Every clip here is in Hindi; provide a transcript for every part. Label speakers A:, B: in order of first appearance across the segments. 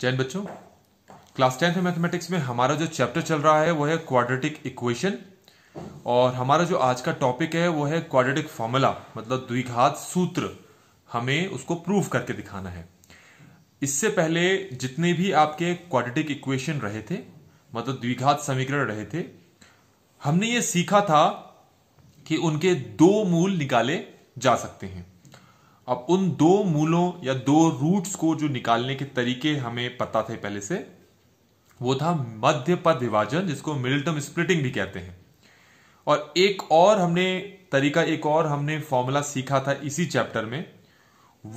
A: जैन बच्चों क्लास टेंथ मैथमेटिक्स में हमारा जो चैप्टर चल रहा है वो है क्वाड्रेटिक इक्वेशन और हमारा जो आज का टॉपिक है वो है क्वाड्रेटिक फॉर्मूला मतलब द्विघात सूत्र हमें उसको प्रूव करके दिखाना है इससे पहले जितने भी आपके क्वाड्रेटिक इक्वेशन रहे थे मतलब द्विघात समीकरण रहे थे हमने ये सीखा था कि उनके दो मूल निकाले जा सकते हैं अब उन दो मूलों या दो रूट्स को जो निकालने के तरीके हमें पता थे पहले से वो था मध्य पद विभाजन जिसको मिडिल टर्म स्प्लिटिंग भी कहते हैं और एक और हमने तरीका एक और हमने फॉर्मूला सीखा था इसी चैप्टर में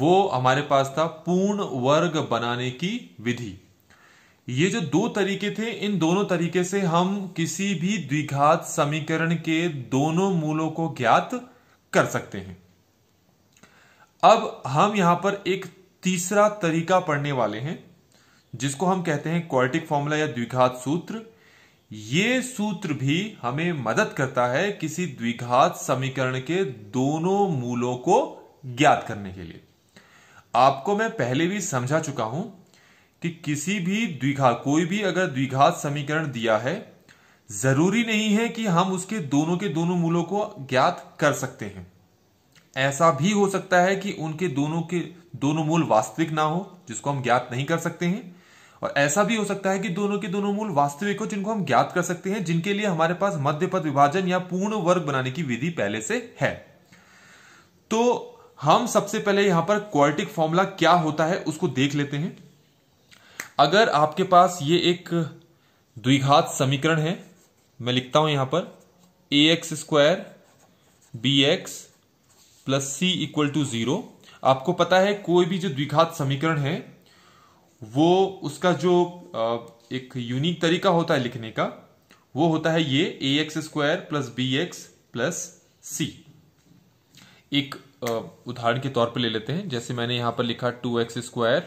A: वो हमारे पास था पूर्ण वर्ग बनाने की विधि ये जो दो तरीके थे इन दोनों तरीके से हम किसी भी द्विघात समीकरण के दोनों मूलों को ज्ञात कर सकते हैं अब हम यहां पर एक तीसरा तरीका पढ़ने वाले हैं जिसको हम कहते हैं क्वार्टिक फॉर्मूला या द्विघात सूत्र ये सूत्र भी हमें मदद करता है किसी द्विघात समीकरण के दोनों मूलों को ज्ञात करने के लिए आपको मैं पहले भी समझा चुका हूं कि किसी भी द्विघात कोई भी अगर द्विघात समीकरण दिया है जरूरी नहीं है कि हम उसके दोनों के दोनों मूलों को ज्ञात कर सकते हैं ऐसा भी हो सकता है कि उनके दोनों के दोनों मूल वास्तविक ना हो जिसको हम ज्ञात नहीं कर सकते हैं और ऐसा भी हो सकता है कि दोनों के दोनों मूल वास्तविक हो जिनको हम ज्ञात कर सकते हैं जिनके लिए हमारे पास मध्य पद विभाजन या पूर्ण वर्ग बनाने की विधि पहले से है तो हम सबसे पहले यहां पर क्वाल्टिक फॉर्मूला क्या होता है उसको देख लेते हैं अगर आपके पास ये एक द्विघात समीकरण है मैं लिखता हूं यहां पर A X square B X plus C equal to zero आपको पता है कोई भी जो द्विघात समीकरण है वो उसका जो एक यूनिक तरीका होता है लिखने का वो होता है ये A X square plus B X plus C एक उदाहरण के तौर पर ले लेते हैं जैसे मैंने यहां पर लिखा two x square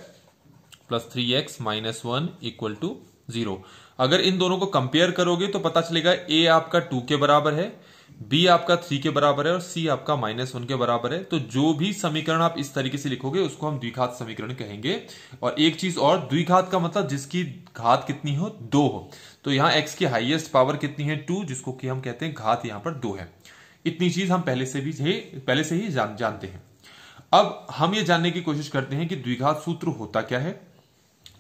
A: plus three x minus one equal to zero अगर इन दोनों को कंपेयर करोगे तो पता चलेगा ए आपका टू के बराबर है बी आपका थ्री के बराबर है और सी आपका माइनस वन के बराबर है तो जो भी समीकरण आप इस तरीके से लिखोगे उसको हम द्विघात समीकरण कहेंगे और एक चीज और द्विघात का मतलब जिसकी घात कितनी हो दो हो तो यहाँ एक्स की हाइएस्ट पावर कितनी है टू जिसको कि हम कहते हैं घात यहाँ पर दो है इतनी चीज हम पहले से भी पहले से ही जान, जानते हैं अब हम ये जानने की कोशिश करते हैं कि द्विघात सूत्र होता क्या है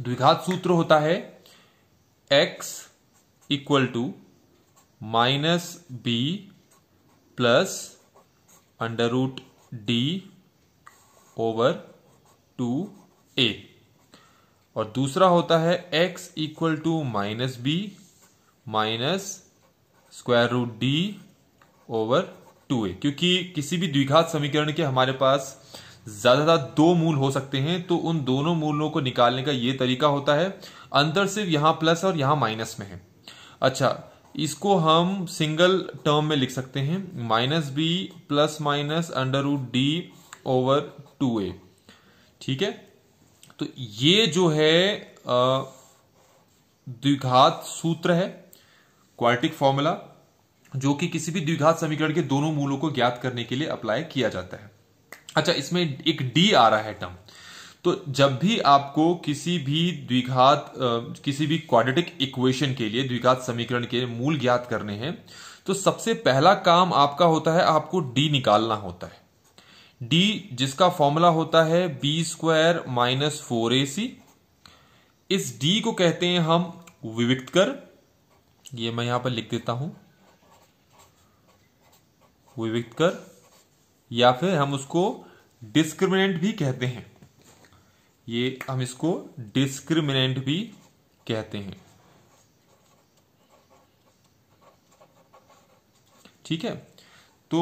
A: द्विघात सूत्र होता है x equal to minus b plus under root d over two a और दूसरा होता है x equal to minus b minus square root d over two a क्योंकि किसी भी द्विघात समीकरण के हमारे पास ज्यादातर दो मूल हो सकते हैं तो उन दोनों मूलों को निकालने का यह तरीका होता है अंतर सिर्फ यहां प्लस और यहां माइनस में है अच्छा इसको हम सिंगल टर्म में लिख सकते हैं minus b plus minus under root d over two a ठीक है तो ये जो है द्विघात सूत्र है क्वार्टिक फॉर्मूला जो कि किसी भी द्विघात समीकरण के दोनों मूलों को ज्ञात करने के लिए अप्लाई किया जाता है अच्छा इसमें एक डी आ रहा है टर्म तो जब भी आपको किसी भी द्विघात किसी भी क्वाड्रेटिक इक्वेशन के लिए द्विघात समीकरण के मूल ज्ञात करने हैं तो सबसे पहला काम आपका होता है आपको डी निकालना होता है डी जिसका फॉर्मूला होता है b square minus four a c इस डी को कहते हैं हम विविक्त कर ये मैं यहां पर लिख देता हूं विविक्त कर या फिर हम उसको डिस्क्रिमिनेंट भी कहते हैं ये हम इसको डिस्क्रिमिनेंट भी कहते हैं ठीक है तो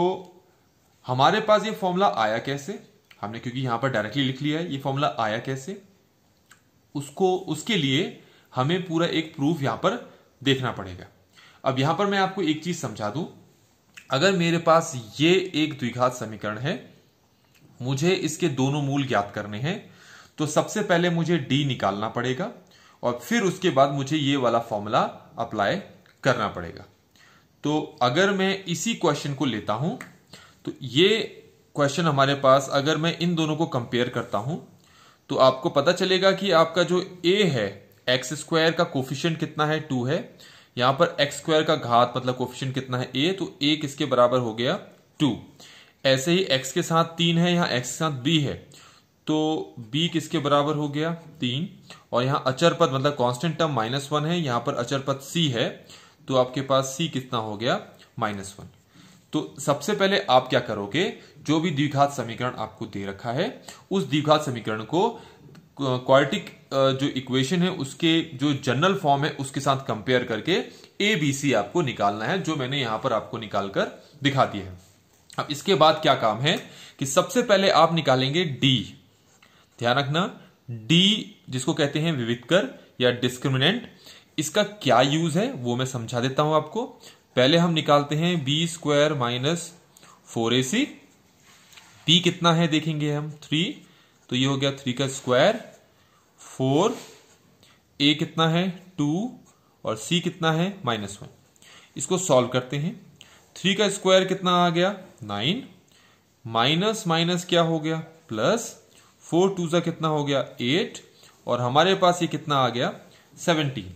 A: हमारे पास ये फॉर्मूला आया कैसे हमने क्योंकि यहां पर डायरेक्टली लिख लिया है ये फॉर्मूला आया कैसे उसको उसके लिए हमें पूरा एक प्रूफ यहां पर देखना पड़ेगा अब यहां पर मैं आपको एक चीज समझा दूं अगर मेरे पास ये एक द्विघात समीकरण है मुझे इसके दोनों मूल ज्ञात करने हैं तो सबसे पहले मुझे डी निकालना पड़ेगा और फिर उसके बाद मुझे ये वाला फॉर्मूला अप्लाई करना पड़ेगा तो अगर मैं इसी क्वेश्चन को लेता हूं तो ये क्वेश्चन हमारे पास अगर मैं इन दोनों को कंपेयर करता हूं तो आपको पता चलेगा कि आपका जो ए है एक्स स्क्वायर का कोफिशियंट कितना है टू है यहां पर एक्स स्क्वायर का घात मतलब कोफिशियंट कितना है ए तो ए किसके बराबर हो गया टू ऐसे ही एक्स के साथ तीन है यहां एक्स के साथ बी है तो b किसके बराबर हो गया तीन और यहां अचर पद मतलब कांस्टेंट टर्म माइनस वन है यहां पर अचर पद c है तो आपके पास c कितना हो गया माइनस वन तो सबसे पहले आप क्या करोगे जो भी द्विघात समीकरण आपको दे रखा है उस द्विघात समीकरण को क्वार्टिक जो इक्वेशन है उसके जो जनरल फॉर्म है उसके साथ कंपेयर करके ए बी सी आपको निकालना है जो मैंने यहां पर आपको निकालकर दिखा दिया है अब इसके बाद क्या काम है कि सबसे पहले आप निकालेंगे डी ध्यान रखना डी जिसको कहते हैं विविधकर या डिस्क्रिमिनेंट इसका क्या यूज है वो मैं समझा देता हूं आपको पहले हम निकालते हैं b square minus four a c b कितना है देखेंगे हम थ्री तो ये हो गया थ्री का स्क्वायर फोर ए कितना है टू और सी कितना है माइनस वन इसको सॉल्व करते हैं थ्री का स्क्वायर कितना आ गया नाइन माइनस माइनस क्या हो गया प्लस फोर टू ज़ा कितना हो गया एट और हमारे पास ये कितना आ गया सेवनटीन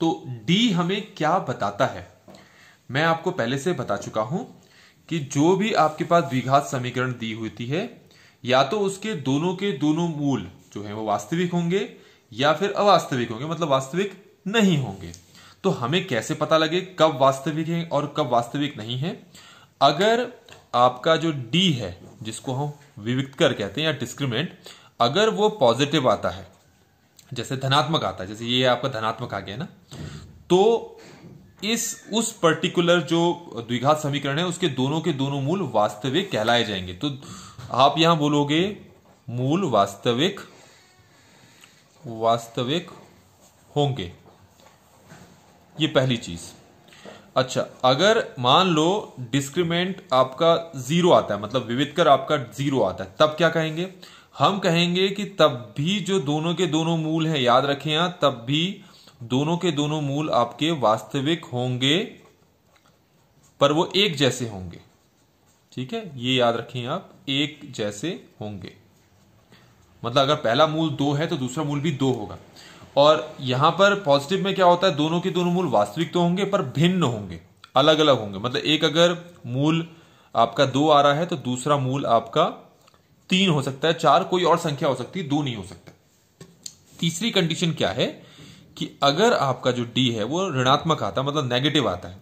A: तो डी हमें क्या बताता है मैं आपको पहले से बता चुका हूं कि जो भी आपके पास द्विघात समीकरण दी हुई है या तो उसके दोनों के दोनों मूल जो है वो वास्तविक होंगे या फिर अवास्तविक होंगे मतलब वास्तविक नहीं होंगे तो हमें कैसे पता लगे कब वास्तविक है और कब वास्तविक नहीं है अगर आपका जो डी है जिसको हम विविक्तकर कहते हैं या डिस्क्रिमिनेंट अगर वो पॉजिटिव आता है जैसे धनात्मक आता है जैसे ये आपका धनात्मक आ गया ना तो इस उस पर्टिकुलर जो द्विघात समीकरण है उसके दोनों के दोनों मूल वास्तविक कहलाए जाएंगे तो आप यहां बोलोगे मूल वास्तविक वास्तविक होंगे ये पहली चीज अच्छा अगर मान लो डिस्क्रिमेंट आपका जीरो आता है मतलब विविध कर आपका जीरो आता है तब क्या कहेंगे हम कहेंगे कि तब भी जो दोनों के दोनों मूल हैं याद रखें यहां तब भी दोनों के दोनों मूल आपके वास्तविक होंगे पर वो एक जैसे होंगे ठीक है ये याद रखें आप एक जैसे होंगे मतलब अगर पहला मूल दो है तो दूसरा मूल भी दो होगा और यहां पर पॉजिटिव में क्या होता है दोनों के दोनों मूल वास्तविक तो होंगे पर भिन्न होंगे अलग अलग होंगे मतलब एक अगर मूल आपका दो आ रहा है तो दूसरा मूल आपका तीन हो सकता है चार कोई और संख्या हो सकती है दो नहीं हो सकता तीसरी कंडीशन क्या है कि अगर आपका जो डी है वो ऋणात्मक आता है मतलब नेगेटिव आता है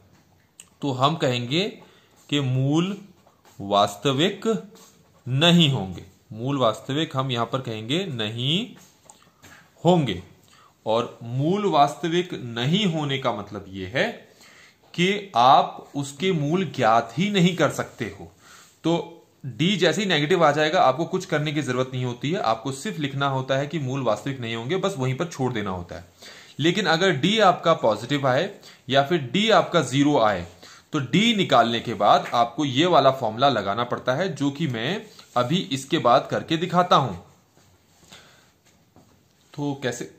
A: तो हम कहेंगे कि मूल वास्तविक नहीं होंगे मूल वास्तविक हम यहां पर कहेंगे नहीं होंगे और मूल वास्तविक नहीं होने का मतलब यह है कि आप उसके मूल ज्ञात ही नहीं कर सकते हो तो डी जैसे ही नेगेटिव आ जाएगा आपको कुछ करने की जरूरत नहीं होती है आपको सिर्फ लिखना होता है कि मूल वास्तविक नहीं होंगे बस वहीं पर छोड़ देना होता है लेकिन अगर डी आपका पॉजिटिव आए या फिर डी आपका जीरो आए तो डी निकालने के बाद आपको ये वाला फॉर्मूला लगाना पड़ता है जो कि मैं अभी इसके बाद करके दिखाता हूं तो कैसे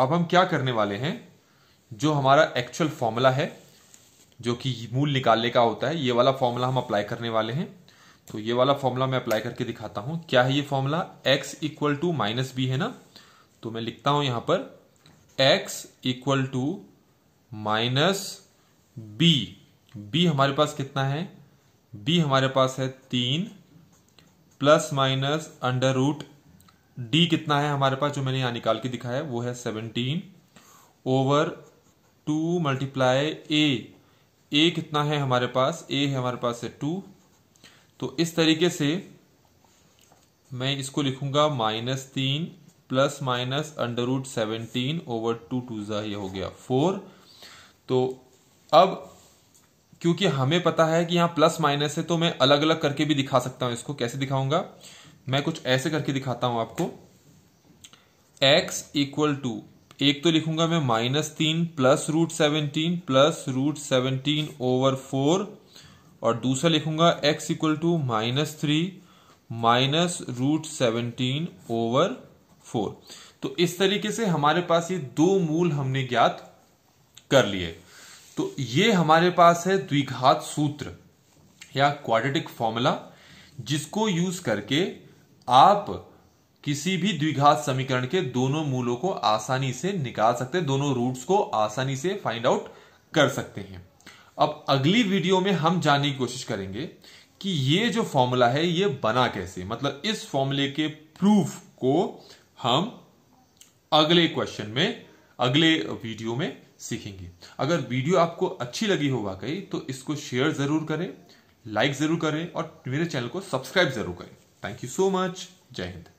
A: अब हम क्या करने वाले हैं जो हमारा एक्चुअल फॉर्मूला है जो कि मूल निकालने का होता है ये वाला फॉर्मूला हम अप्लाई करने वाले हैं तो ये वाला फॉर्मूला मैं अप्लाई करके दिखाता हूं क्या है ये formula x equal to minus b है ना तो मैं लिखता हूं यहां पर x equal to minus b b हमारे पास कितना है बी हमारे पास है तीन plus minus under root d कितना है हमारे पास जो मैंने यहाँ निकाल के दिखा है वो है seventeen over two multiply a a कितना है हमारे पास ए है हमारे पास है टू तो इस तरीके से मैं इसको लिखूंगा माइनस तीन plus minus under root seventeen over two two ज़ा ये हो गया फोर तो अब क्योंकि हमें पता है कि यहाँ प्लस माइनस है तो मैं अलग अलग करके भी दिखा सकता हूँ इसको कैसे दिखाऊंगा मैं कुछ ऐसे करके दिखाता हूं आपको x इक्वल टू एक तो लिखूंगा मैं माइनस तीन plus root seventeen plus root seventeen over four और दूसरा लिखूंगा x equal to minus three minus root seventeen over four तो इस तरीके से हमारे पास ये दो मूल हमने ज्ञात कर लिए तो ये हमारे पास है द्विघात सूत्र या क्वाड्रेटिक फॉर्मूला जिसको यूज करके आप किसी भी द्विघात समीकरण के दोनों मूलों को आसानी से निकाल सकते हैं दोनों रूट्स को आसानी से फाइंड आउट कर सकते हैं अब अगली वीडियो में हम जानने की कोशिश करेंगे कि ये जो फॉर्मूला है ये बना कैसे मतलब इस फॉर्मूले के प्रूफ को हम अगले क्वेश्चन में अगले वीडियो में सीखेंगे अगर वीडियो आपको अच्छी लगी हो वाकई तो इसको शेयर जरूर करें लाइक जरूर करें और मेरे चैनल को सब्सक्राइब जरूर करें Thank you so much. Jai Hind.